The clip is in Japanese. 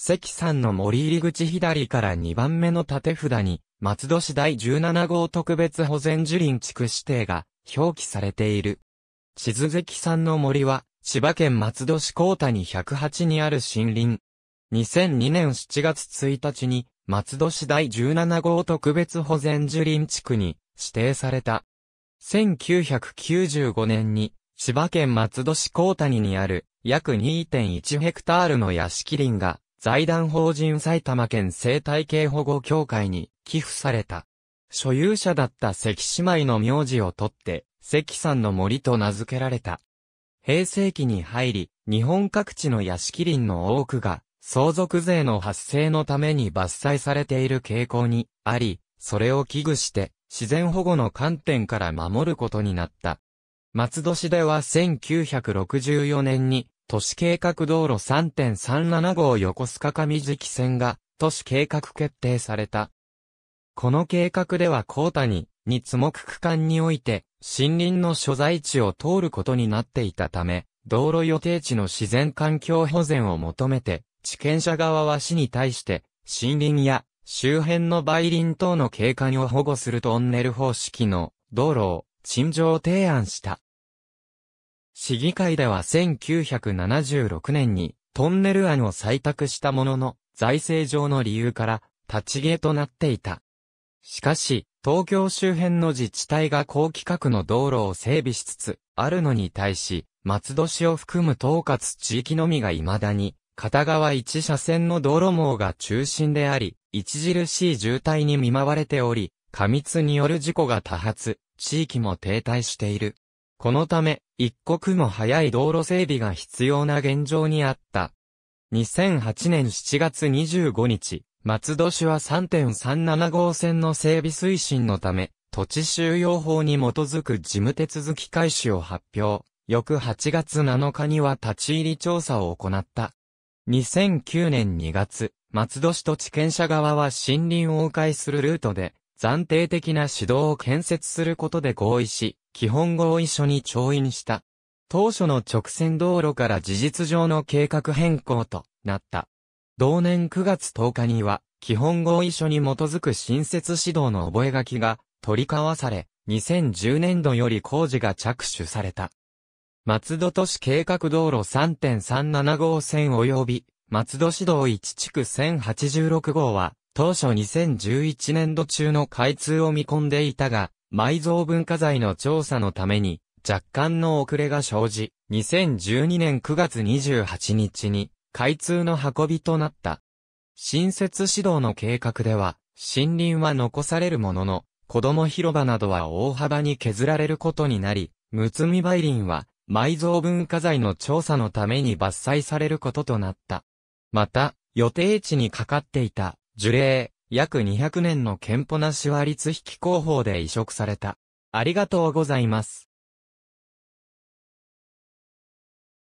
関さんの森入り口左から2番目の縦札に、松戸市第17号特別保全樹林地区指定が表記されている。地図関さんの森は、千葉県松戸市高谷108にある森林。2002年7月1日に、松戸市第17号特別保全樹林地区に指定された。1995年に、千葉県松戸市高谷にある、約2.1ヘクタールの屋敷林が、財団法人埼玉県生態系保護協会に寄付された。所有者だった関姉妹の名字を取って、関さんの森と名付けられた。平成期に入り、日本各地の屋敷林の多くが、相続税の発生のために伐採されている傾向にあり、それを危惧して、自然保護の観点から守ることになった。松戸市では1964年に都市計画道路3.37号横須賀上敷線が都市計画決定された。この計画では高谷に積木区間において森林の所在地を通ることになっていたため、道路予定地の自然環境保全を求めて、地権者側は市に対して森林や周辺の梅林等の景観を保護するトンネル方式の道路を陳情提案した。市議会では1976年にトンネル案を採択したものの、財政上の理由から立ち消えとなっていた。しかし、東京周辺の自治体が高規格の道路を整備しつつ、あるのに対し、松戸市を含む統括地域のみが未だに、片側一車線の道路網が中心であり、著しい渋滞に見舞われており、過密による事故が多発、地域も停滞している。このため、一刻も早い道路整備が必要な現状にあった。2008年7月25日、松戸市は3.37号線の整備推進のため、土地収容法に基づく事務手続き開始を発表。翌8月7日には立ち入り調査を行った。2009年2月、松戸市と地権者側は森林を迂回するルートで、暫定的な指導を建設することで合意し、基本合意書に調印した。当初の直線道路から事実上の計画変更となった。同年9月10日には、基本合意書に基づく新設指導の覚書が取り交わされ、2010年度より工事が着手された。松戸都市計画道路3 3 7号線及び、松戸市道1地区1086号は、当初2011年度中の開通を見込んでいたが、埋蔵文化財の調査のために、若干の遅れが生じ、2012年9月28日に、開通の運びとなった。新設指導の計画では、森林は残されるものの、子供広場などは大幅に削られることになり、むつみ梅林は、埋蔵文化財の調査のために伐採されることとなった。また、予定地にかかっていた樹齢、約200年の憲法なしは立引き広報で移植された。ありがとうございます。